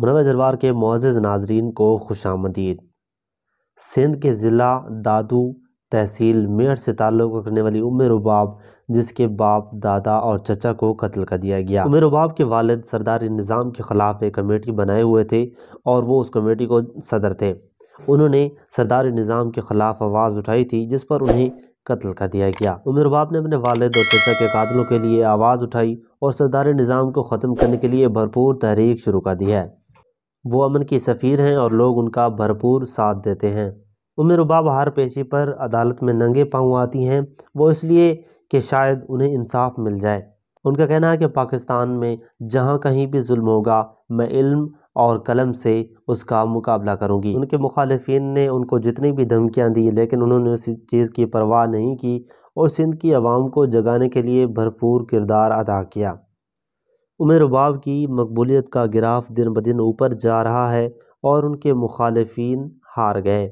मुनवर जरवार के मोज़ नाजरीन को खुश आमदीद सिंध के ज़िला दादू तहसील मेयर से ताल्लुक़ रखने वाली उमर रुबाब जिसके बाप दादा और चचा को कत्ल कर दिया गया उमर रुबाब के वालद सरदार निज़ाम के ख़िलाफ़ एक कमेटी बनाए हुए थे और वो उस कमेटी को सदर थे उन्होंने सरदार निज़ाम के ख़िलाफ़ आवाज़ उठाई थी जिस पर उन्हें कत्ल कर दिया गया उमर रुबाब ने अपने वालद और चचा के कातलों के लिए आवाज़ उठाई और सरदार निज़ाम को ख़त्म करने के लिए भरपूर तहरीक शुरू कर दी है वो अमन की सफ़ीर हैं और लोग उनका भरपूर साथ देते हैं उम्र उबाब हर पेशी पर अदालत में नंगे पाँव आती हैं वो इसलिए कि शायद उन्हें इंसाफ मिल जाए उनका कहना है कि पाकिस्तान में जहाँ कहीं भी जुल्म होगा मैं इल्म और कलम से उसका मुकाबला करूँगी उनके मुखालफन ने उनको जितनी भी धमकियाँ दी लेकिन उन्होंने उस चीज़ की परवाह नहीं की और सिंध की आवाम को जगाने के लिए भरपूर किरदार अदा किया उमरवाव की मकबूलीत का ग्राफ दिन ब दिन ऊपर जा रहा है और उनके मुखालफी हार गए